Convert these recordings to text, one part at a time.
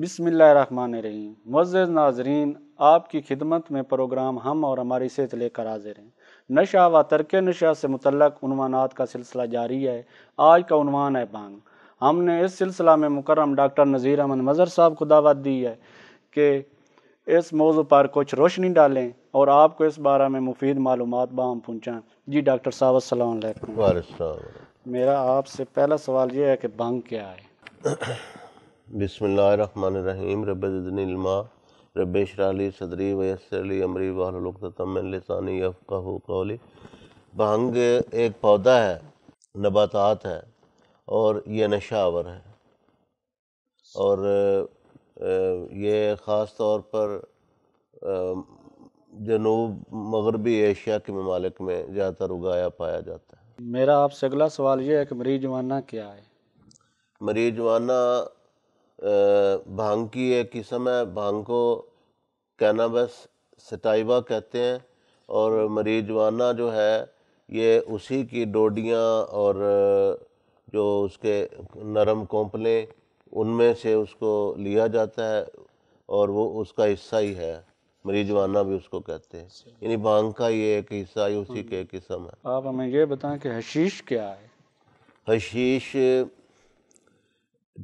बिसमीम मज़ नाजरीन आपकी खिदमत में प्रोग्राम हम और हमारी सेहत लेकर हाजिर हैं नशा व तरक नशा से मुतलक़ात का सिलसिला जारी है आज का उनवान है बांग हमने इस सिलसिला में मुकरम डॉक्टर नज़ीर अहमद मज़र साहब को दावत दी है कि इस मौजू पर कुछ रोशनी डालें और आपको इस बारे में मुफीद मालूम बाम पहुँचाएँ जी डॉक्टर साहब असल मेरा आपसे पहला सवाल यह है कि बंग क्या है बिसमीम रबीमा रबेशराली सदरी वयसरली अमरी वालसानी अफ़ाह कौली भांग एक पौधा है नबातात है और ये नशावर है और ये ख़ास तौर पर जनूब मगरबी एशिया के ममालिक में ज़्यादातर उगाया पाया जाता है मेरा आपसे अगला सवाल ये है कि मरीज वाना क्या है मरीज वाना भांग की एक किस्म है भांग को कैनाबस सटाइवा कहते हैं और मरीजवाना जो है ये उसी की डोडियाँ और जो उसके नरम कोंपले उनमें से उसको लिया जाता है और वो उसका हिस्सा ही है मरीजवाना भी उसको कहते हैं यानी भांग का ये एक हिस्सा ही उसी हम्म। के किस्म है आप हमें ये बताएं कि हशीश क्या है हशीश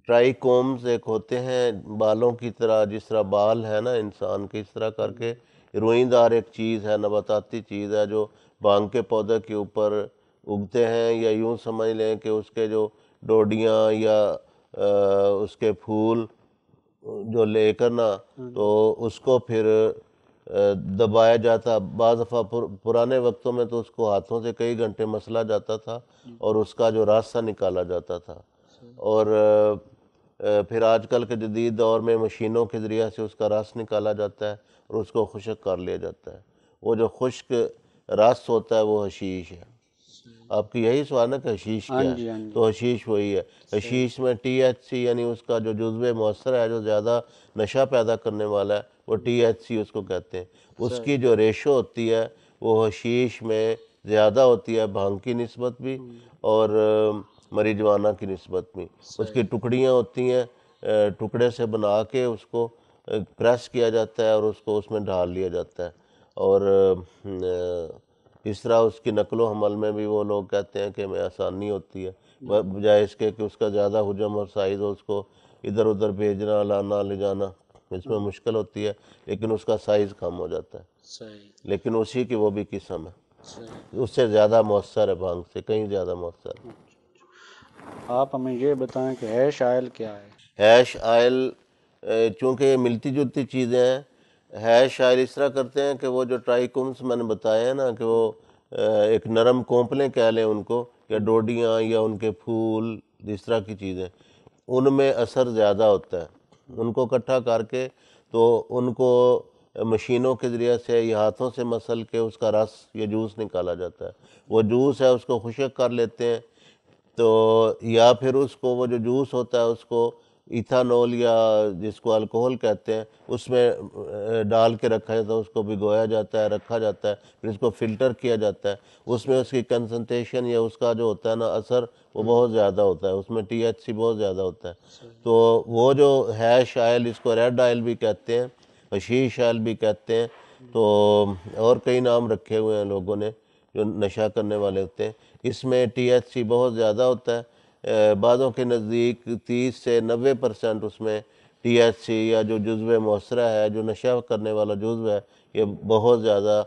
ट्राइकोम्स एक होते हैं बालों की तरह जिस तरह बाल है ना इंसान के इस तरह करके रोईदार एक चीज़ है नबाताती चीज़ है जो बांग के पौधे के ऊपर उगते हैं या यूँ समझ लें कि उसके जो डोडियाँ या आ, उसके फूल जो लेकर ना हम्म। तो उसको फिर दबाया जाता बज दफ़ा पुर, पुराने वक्तों में तो उसको हाथों से कई घंटे मसला जाता था हम्म। और उसका जो रास्ता निकाला जाता था और फिर आजकल के जदीद दौर में मशीनों के ज़रिए से उसका रस निकाला जाता है और उसको खुशक कर लिया जाता है वो जो खुश्क रस होता है वो हशीश है आपकी यही सवाल है कि हशीश क्या हाँ है हाँ तो हशीश वही है हशीश में टी एच सी यानी उसका जो जुज्व मौसर है जो ज़्यादा नशा पैदा करने वाला है वो टी एच सी उसको कहते हैं उसकी जो रेशो होती है वो हशीश में ज़्यादा होती है भांग की नस्बत भी हम्म। और मरीजवाना की नस्बत में उसकी टुकड़ियाँ होती हैं टुकड़े से बना के उसको क्रश किया जाता है और उसको उसमें ढाल लिया जाता है और इस तरह उसकी नकलो हमल में भी वो लोग कहते हैं कि मैं आसानी होती है बजाय इसके कि उसका ज़्यादा हजम और साइज़ हो उसको इधर उधर भेजना लाना ले जाना इसमें हम्म। मुश्किल होती है लेकिन उसका साइज़ कम हो जाता है लेकिन उसी की वो भी किस्म है उससे ज़्यादा मौसर है भांग से कहीं ज़्यादा मौसर है हम्म। आप हमें ये बताएं कि हैश आयल क्या है हैश आयल चूँकि मिलती जुलती चीज़ें हैं हैश आयल इस तरह करते हैं कि वो जो ट्राईकुम्स मैंने बताए हैं ना कि वो एक नरम कोंपलें कह लें उनको या डोडियाँ या उनके फूल इस तरह की चीज़ें उनमें असर ज़्यादा होता है उनको इकट्ठा करके तो उनको मशीनों के ज़रिए से या हाथों से मसल के उसका रस या जूस निकाला जाता है वो जूस है उसको खुशक कर लेते हैं तो या फिर उसको वो जो जूस होता है उसको इथानोल या जिसको अल्कोहल कहते हैं उसमें डाल के रखा जाता है उसको भिगोया जाता है रखा जाता है फिर इसको फिल्टर किया जाता है उसमें उसकी कंसनट्रेशन या उसका जो होता है ना असर वो बहुत ज़्यादा होता है उसमें टी एच सी बहुत ज़्यादा होता है तो वो जो हैश आयल इसको रेड आयल भी कहते हैं हशीश आयल भी कहते हैं तो और कई नाम रखे हुए हैं लोगों ने जो नशा करने वाले होते हैं इसमें टीएचसी बहुत ज़्यादा होता है बादों के नज़दीक 30 से 90 परसेंट उसमें टीएचसी या जो जुज्व मौसरा है जो नशा करने वाला जुज्व है ये बहुत ज़्यादा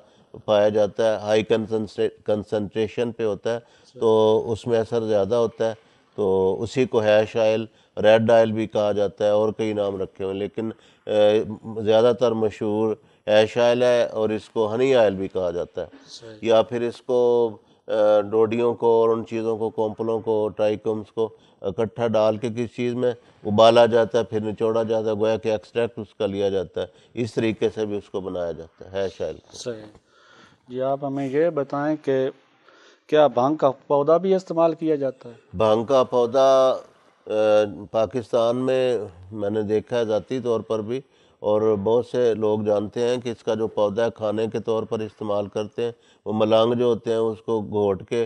पाया जाता है हाई कंसनट्रेशन पे होता है तो उसमें असर ज़्यादा होता है तो उसी को हैश आयल रेड आयल भी कहा जाता है और कई नाम रखे हुए लेकिन ज़्यादातर मशहूर हैश आयल है और इसको हनी आयल भी कहा जाता है या फिर इसको डोडियों को और उन चीज़ों को कोम्पलों को ट्राइकम्स को इकट्ठा डाल के किसी चीज़ में उबाला जाता है फिर निचोड़ा जाता है गोया के एक्सट्रैक्ट उसका लिया जाता है इस तरीके से भी उसको बनाया जाता है, है शायद सही जी आप हमें ये बताएं कि क्या भांग का पौधा भी इस्तेमाल किया जाता है भांग का पौधा पाकिस्तान में मैंने देखा है ज़ाती तौर पर भी और बहुत से लोग जानते हैं कि इसका जो पौधा है खाने के तौर पर इस्तेमाल करते हैं वो मलांग जो होते हैं उसको घोट के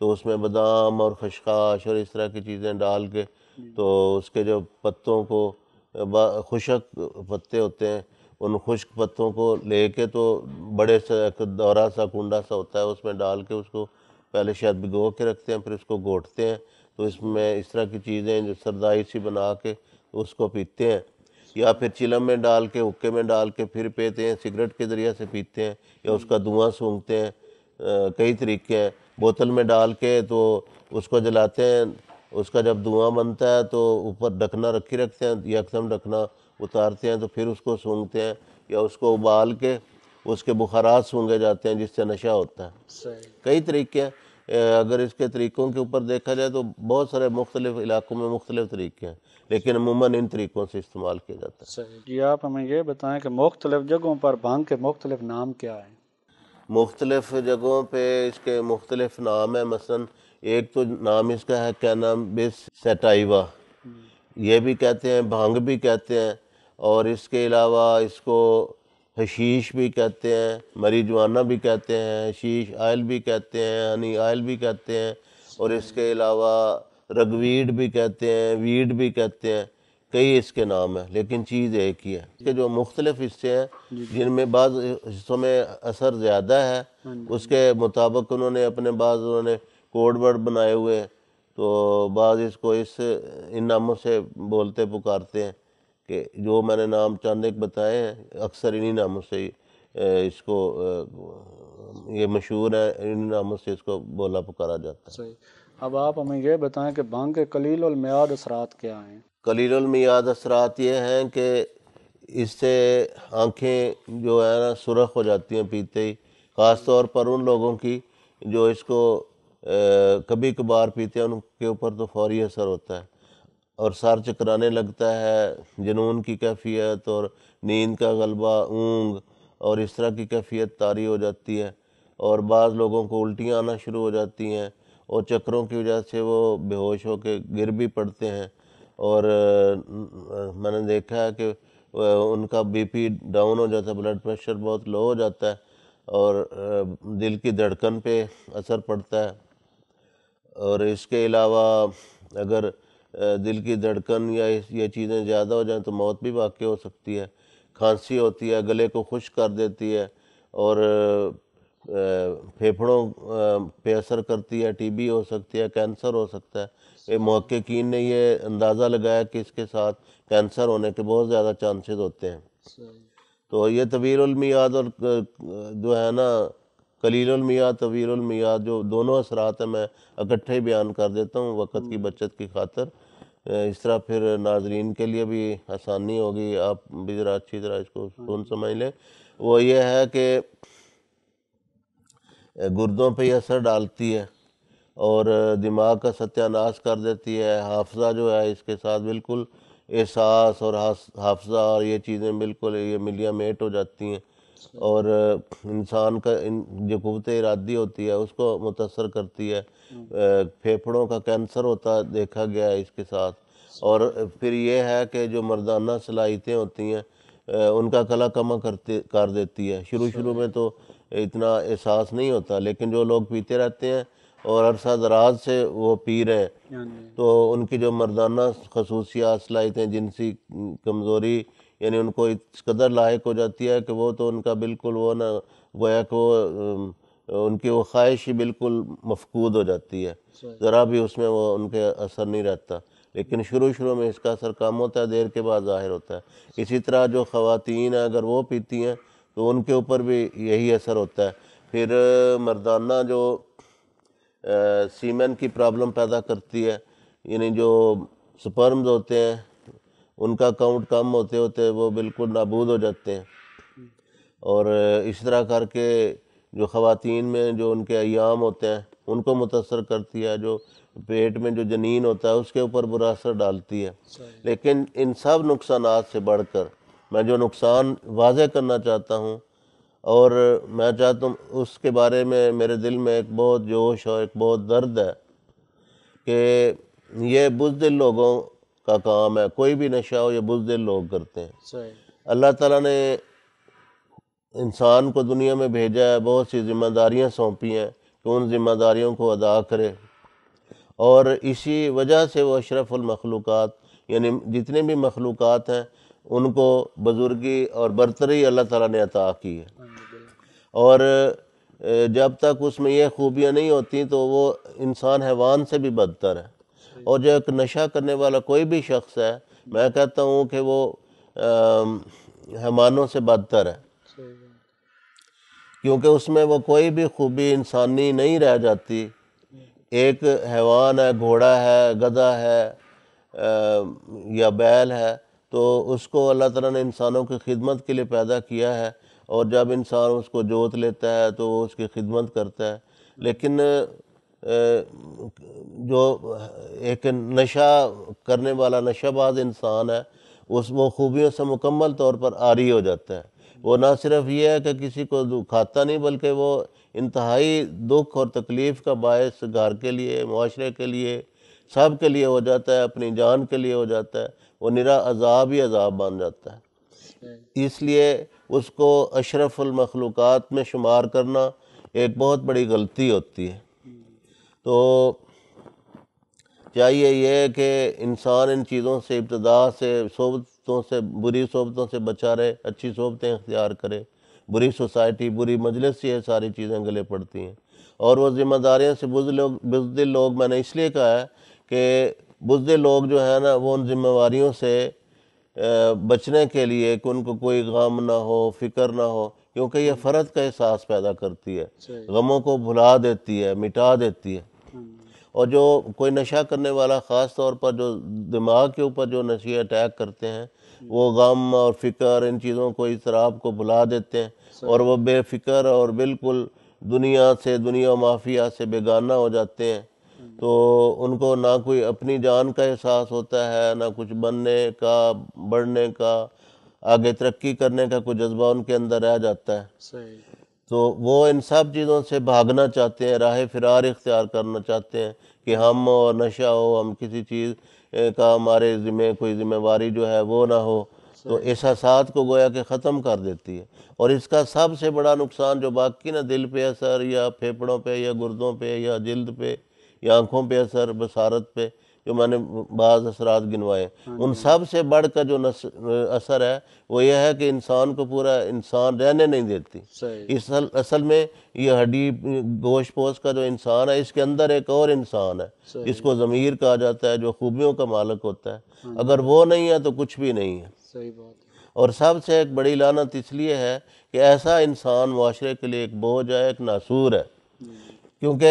तो उसमें बादाम और खशखाश और इस तरह की चीज़ें डाल के तो उसके जो पत्तों को खुशक पत्ते होते हैं उन खुश्क पत्तों को ले के तो बड़े सा एक दौरा सा कुंडा सा होता है उसमें डाल के उसको पहले शायद भिगो के रखते हैं फिर उसको घोटते हैं तो इसमें इस तरह की चीज़ें जो सरदाई सी बना के उसको पीते हैं या फिर चिलम में डाल के हुक्के में डाल के फिर पीते हैं सिगरेट के ज़रिए से पीते हैं या उसका धुआँ सूंघते हैं कई तरीके हैं बोतल में डाल के तो उसको जलाते हैं उसका जब धुआँ बनता है तो ऊपर ढकना रखी रखते हैं यकदम ढकना उतारते हैं तो फिर उसको सूंघते हैं या उसको उबाल के उसके बुखारात सूंघे जाते हैं जिससे नशा होता है कई तरीके हैं अगर इसके तरीक़ों के ऊपर देखा जाए तो बहुत सारे मुख्तलिफ इलाकों में मुख्तलिफ तरीके हैं लेकिन अमूमन इन तरीक़ों से इस्तेमाल किया जाता है जी आप हमें ये बताएं कि मुख्तलिफ जगहों पर भांग के मुख्तलिफ नाम क्या हैं मुख्तलिफ जगहों पर इसके मुख्तलिफ नाम हैं मसलन एक तो नाम इसका है क्या नाम बेस सेटाइवा हम्म। ये भी कहते हैं भांग भी कहते हैं और इसके अलावा इसको हशीश भी कहते हैं मरीजवाना भी कहते हैं शीश आयल भी कहते हैं हनी आयल भी कहते हैं और इसके अलावा रगवीड भी कहते हैं वीड भी कहते हैं कई इसके नाम हैं लेकिन चीज़ एक ही है इसके जो मुख्तलिफ हिस्से हैं जिनमें बाज़ हिस्सों में असर ज़्यादा है हाँ हाँ उसके मुताबिक उन्होंने अपने बाद उन्होंने कोड वर्ड बनाए हुए हैं तो बाज़ इसको इस इन नामों से बोलते पुकारते हैं कि जो मैंने नाम चंद एक बताए हैं अक्सर इन्हीं नामों से इसको ये मशहूर है इन्हीं नामों से इसको बोला पुकारा जाता है सही अब आप हमें यह बताएं कि भांग के कलील और मियाद असरात क्या हैं कलील और मियाद असरात ये हैं कि इससे आंखें जो है ना सुरख हो जाती हैं पीते ही ख़ास तौर पर उन लोगों की जो इसको ए, कभी कभार पीते हैं उनके ऊपर तो फौरी असर होता है और सर चकराने लगता है जुनून की कैफियत और नींद का गलबा ऊँग और इस तरह की कैफियत तारी हो जाती है और बाज़ लोगों को उल्टियाँ आना शुरू हो जाती हैं और चक्करों की वजह से वो बेहोश होकर गिर भी पड़ते हैं और मैंने देखा है कि उनका बीपी डाउन हो जाता है ब्लड प्रेशर बहुत लो हो जाता है और दिल की धड़कन पे असर पड़ता है और इसके अलावा अगर दिल की धड़कन या ये चीज़ें ज़्यादा हो जाए तो मौत भी वाक़ हो सकती है खांसी होती है गले को खुश कर देती है और फेफड़ों पे असर करती है टीबी हो सकती है कैंसर हो सकता है ये महक्कीन ने ये अंदाज़ा लगाया कि इसके साथ कैंसर होने के बहुत ज़्यादा चांसेस होते हैं अच्छा। तो ये तवीरमियाद और जो है ना कलीलमियाद तवीरमियाद जो दोनों असरात हैं मैं इकट्ठे ही बयान कर देता हूँ वक़्त की हम्म। बचत की खातर इस तरह फिर नाजरीन के लिए भी आसानी होगी आप भी ज़रा अच्छी तरह इसको सुन हाँ समझ लें वो ये है कि गुर्दों पे असर डालती है और दिमाग का सत्यानाश कर देती है हाफजा जो है इसके साथ बिल्कुल एहसास और हाफजा और ये चीज़ें बिल्कुल ये मिलिया मेट हो जाती हैं और इंसान का इन जो कुत इरादी होती है उसको मुतासर करती है फेफड़ों का कैंसर होता देखा गया है इसके साथ और फिर ये है कि जो मर्दाना सलाहितें होती हैं उनका कला कमा करते कर देती है शुरू शुरू में तो इतना एहसास नहीं होता लेकिन जो लोग पीते रहते हैं और अरसा दराज से वो पी रहे हैं हाँ तो उनकी जो मर्दाना खसूसियात सलाहितें जिनसी कमज़ोरी यानी उनको इस कदर लायक हो जाती है कि वो तो उनका बिल्कुल वो ना गोया को उनकी वो ख्वाहिश ही बिल्कुल मफकूद हो जाती है ज़रा भी उसमें वो उनके असर नहीं रहता लेकिन शुरू शुरू में इसका असर कम होता है देर के बाद ज़ाहिर होता है इसी तरह जो ख़वातीन हैं अगर वो पीती हैं तो उनके ऊपर भी यही असर होता है फिर मर्दाना जो सीमेंट की प्रॉब्लम पैदा करती है यानी जो स्पर्म्स होते हैं उनका काउंट कम होते होते वो बिल्कुल नाबूद हो जाते हैं और इस तरह करके जो ख़वातीन में जो उनके अयाम होते हैं उनको मुतासर करती है जो पेट में जो जनीन होता है उसके ऊपर बुरा असर डालती है लेकिन इन सब नुकसान से बढ़कर मैं जो नुकसान वाजह करना चाहता हूँ और मैं चाहता हूँ उसके बारे में मेरे दिल में एक बहुत जोश और एक बहुत दर्द है कि ये बुजदिल लोगों का काम है कोई भी नशा हो ये बुजदिल लोग करते हैं अल्लाह ताला ने इंसान को दुनिया में भेजा है बहुत सी जिम्मेदारियां सौंपी हैं कि उन जिम्मेदारियों को अदा करे और इसी वजह से वो मखलूकात यानी जितने भी मखलूक़ात हैं उनको बुज़ुर्गी और बरतरी अल्लाह ताला ने अता की है और जब तक उसमें यह खूबियाँ नहीं होती तो वो इंसान हैवान से भी बदतर है और जो एक नशा करने वाला कोई भी शख्स है मैं कहता हूँ कि वो हैमानों से बदतर है क्योंकि उसमें वो कोई भी खूबी इंसानी नहीं रह जाती एक हैवान है घोड़ा है गधा है आ, या बैल है तो उसको अल्लाह ताला ने इंसानों की खिदमत के लिए पैदा किया है और जब इंसान उसको जोत लेता है तो उसकी खिदमत करता है लेकिन जो एक नशा करने वाला नशाबाज इंसान है उस वो खूबियों से मुकम्मल तौर पर आ रही हो जाता है वो ना सिर्फ ये है कि किसी को दुखाता नहीं बल्कि वो इंतहाई दुख और तकलीफ़ का बायस घर के लिए माशरे के लिए सब के लिए हो जाता है अपनी जान के लिए हो जाता है वो निरा अजाब ही अजाब बन जाता है इसलिए उसको अशरफुलमखलूक़ात में शुमार करना एक बहुत बड़ी गलती होती है तो चाहिए यह कि इंसान इन चीज़ों से इब्तदा से सोबतों से बुरी सोबतों से बचा रहे अच्छी सोबतें अख्तियार करे बुरी सोसाइटी बुरी मजलिस से ये सारी चीज़ें गले पड़ती हैं और वो ज़िम्मेदारियों से बुज लोग बुजदिल लोग मैंने इसलिए कहा है कि बुजदिल लोग जो है ना वो उन जिम्मेवारियों से बचने के लिए कि उनको कोई गम ना हो फिक्र ना हो क्योंकि ये फ़र्द का एहसास पैदा करती है गमों को भुला देती है मिटा देती है और जो कोई नशा करने वाला ख़ास तौर पर जो दिमाग के ऊपर जो नशे अटैक करते हैं वो गम और फ़िक्र इन चीज़ों को इस तरह को भुला देते हैं और वह बेफिक्र और बिल्कुल दुनिया से दुनिया माफिया से बेगाना हो जाते हैं हम्म। तो उनको ना कोई अपनी जान का एहसास होता है ना कुछ बनने का बढ़ने का आगे तरक्की करने का कोई जज्बा उनके अंदर रह जाता है सही तो वो इन सब चीज़ों से भागना चाहते हैं राह फिरार इख्तियार करना चाहते हैं कि हम और नशा हो हम किसी चीज़ का हमारे ज़िम्मे कोई ज़िम्मेवारी जो है वो ना हो तो ऐसा एहसास को गोया कि ख़त्म कर देती है और इसका सबसे बड़ा नुकसान जो बाकी ना दिल पे असर या फेफड़ों पे या गुर्दों पे या जल्द पे या आँखों पे असर बसारत पे जो मैंने बाज़ असरात गिनवाए हाँ उन हाँ सब से बढ़ कर जो नस, असर है वो यह है कि इंसान को पूरा इंसान रहने नहीं देती इस असल में ये हड्डी गोश पोश का जो इंसान है इसके अंदर एक और इंसान है इसको ज़मीर कहा जाता है जो खूबियों का मालक होता है हाँ अगर वो नहीं है तो कुछ भी नहीं है सही बात और सबसे एक बड़ी लानत इसलिए है कि ऐसा इंसान माशरे के लिए एक बोझ है एक नासूर है क्योंकि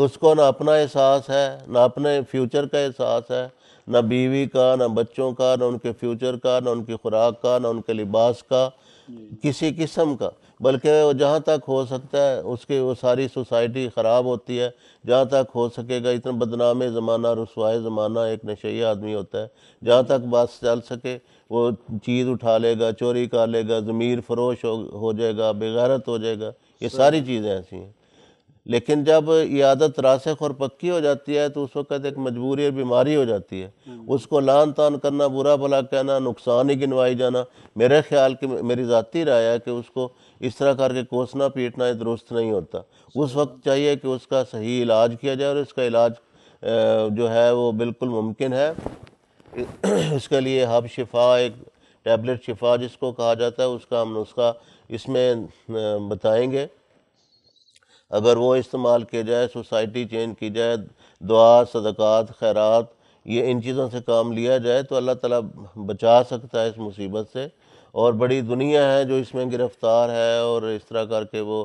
उसको ना अपना एहसास है ना अपने फ्यूचर का एहसास है ना बीवी का ना बच्चों का ना उनके फ्यूचर का ना उनकी खुराक का ना उनके लिबास का किसी किस्म का बल्कि वो जहाँ तक हो सकता है उसकी वो सारी सोसाइटी ख़राब होती है जहाँ तक हो सकेगा इतना बदनाम ज़माना रसवाए ज़माना एक नशे आदमी होता है जहाँ तक बात चल सके वो चीज़ उठा लेगा चोरी कर लेगा ज़मीर फरोश हो, हो जाएगा बेगारत हो जाएगा ये सारी चीज़ें ऐसी हैं लेकिन जब ये आदत रासख और पक्की हो जाती है तो उस वक़्त एक मजबूरी और बीमारी हो जाती है हम्म। उसको लान तान करना बुरा भला कहना नुकसान ही गिनवाई जाना मेरे ख्याल की मेरी ज़ाती राय है कि उसको इस तरह करके कोसना पीटना ये दुरुस्त नहीं होता उस वक्त चाहिए कि उसका सही इलाज किया जाए और इसका इलाज जो है वो बिल्कुल मुमकिन है इसके लिए हब शिफा एक टैबलेट शिफा जिसको कहा जाता है उसका हम उसका इसमें बताएँगे अगर वो इस्तेमाल किया जाए सोसाइटी चेंज की जाए दुआ सदक़ात खैरात ये इन चीज़ों से काम लिया जाए तो अल्लाह ताला बचा सकता है इस मुसीबत से और बड़ी दुनिया है जो इसमें गिरफ़्तार है और इस तरह करके वो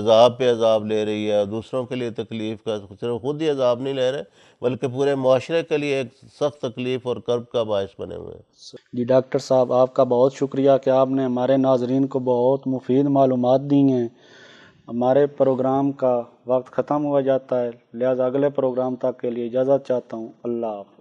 अजाब पे अजाब ले रही है दूसरों के लिए तकलीफ़ का सिर्फ खुद ही अजाब नहीं ले रहे बल्कि पूरे माशरे के लिए एक सख्त तकलीफ़ और कर्ब का बायस बने हुए हैं जी डॉक्टर साहब आपका बहुत शुक्रिया कि आपने हमारे नाजरीन को बहुत मुफीद मालूम दी हैं हमारे प्रोग्राम का वक्त ख़त्म हुआ जाता है लिहाजा अगले प्रोग्राम तक के लिए इजाज़त चाहता हूँ अल्लाह